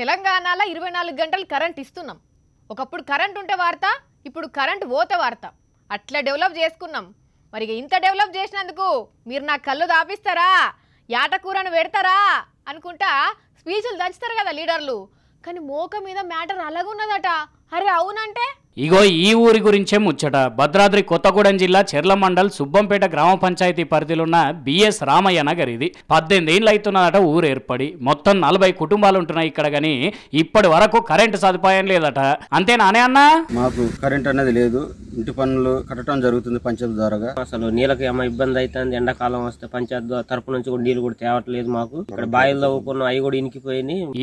తెలంగాణలో ఇరవై నాలుగు గంటలు కరెంట్ ఇస్తున్నాం ఒకప్పుడు కరెంట్ ఉంటే వార్త ఇప్పుడు కరెంట్ పోతే వార్త అట్లా డెవలప్ చేసుకున్నాం మరి ఇంత డెవలప్ చేసినందుకు మీరు నా కళ్ళు దాపిస్తారా యాటకూరను పెడతారా అనుకుంటా స్పీచ్లు దంచుతారు కదా లీడర్లు కానీ మోక మీద మ్యాటర్ అలాగున్నదట అరే అవునంటే ఇగో ఈ ఊరి గురించే ముచ్చట భద్రాద్రి కొత్తగూడెం జిల్లా చెర్ల మండల్ సుబ్బంపేట గ్రామ పంచాయతీ పరిధిలోన్న బిఎస్ రామయ్య నగర్ ఇది పద్దెనిమిది ఏళ్ళు అవుతున్నదట ఊరు ఏర్పడి మొత్తం నలభై కుటుంబాలు ఉంటున్నాయి ఇక్కడ గాని ఇప్పటి వరకు కరెంటు సదుపాయం లేదట అంతేనా అనే అన్నా మాకు కరెంట్ అనేది లేదు ఇంటి పనులు కట్టడం జరుగుతుంది పంచాయతీ ద్వారాగా అసలు నీళ్ళకి ఏమైనా ఇబ్బంది అవుతుంది ఎండాకాలం వస్తే పంచాయతీ తరపు నుంచి కూడా నీళ్లు కూడా తేవట్లేదు మాకు ఇక్కడ బాయిలు తవ్వుకున్న అవి కూడా ఇనికిపోయి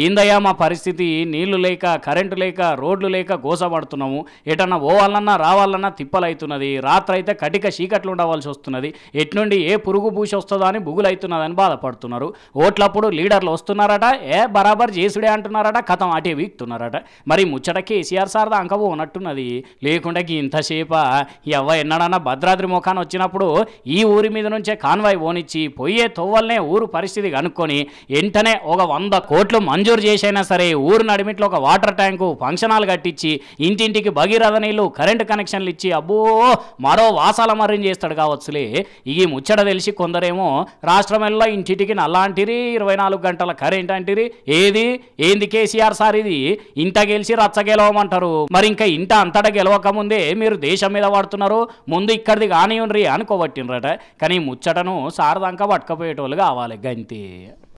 ఏందయ్యా మా పరిస్థితి నీళ్లు లేక కరెంటు లేక రోడ్లు లేక గోసపడుతున్నాము ఎటన్నా పోవాలన్నా రావాలన్నా తిప్పలవుతున్నది రాత్రి అయితే కటిక చీకట్లు ఉండవలసి వస్తున్నది ఎట్నుండి ఏ పురుగు పూసి వస్తుందో అని బుగులవుతున్నదని బాధపడుతున్నారు ఓట్లప్పుడు లీడర్లు వస్తున్నారట ఏ బరాబర్ చేసుడే అంటున్నారట కథం అటే వీక్తున్నారట మరి ముచ్చట కేసీఆర్ సార్ దాంకపోనట్టున్నది లేకుండా ఇంతసేపు దీప ఎవ్వ ఎన్నడన్నా భద్రాద్రి ముఖాన్ని వచ్చినప్పుడు ఈ ఊరి మీద నుంచే కాన్వాయ్ పోనిచ్చి పోయే తొవ్వల్నే ఊరు పరిస్థితి కనుక్కొని వెంటనే ఒక వంద కోట్లు మంజూరు చేసైనా సరే ఊరు నడిమిట్లో ఒక వాటర్ ట్యాంకు ఫంక్షన్ హాల్ కట్టించి ఇంటింటికి భగీరథ నీళ్ళు కరెంటు కనెక్షన్లు ఇచ్చి అబ్బో మరో వాసాల మరణం చేస్తాడు కావచ్చులే ఈ ముచ్చట తెలిసి కొందరేమో రాష్ట్రంలో ఇంటింటికి నల్లాంటిరి ఇరవై నాలుగు గంటల కరెంట్ అంటిరి ఏది ఏంది కేసీఆర్ సార్ ఇది ఇంత గెలిచి రచ్చ గెలవమంటారు మరి ఇంకా ఇంట అంతటా గెలవకముందే మీరు దేశం మీద వాడుతున్నారు ముందు ఇక్కడిది కానివ్వండి అనుకోబట్టినరట కానీ ముచ్చటను సారదంక పట్టుకపోయేటోళ్ళు కావాలి గంతి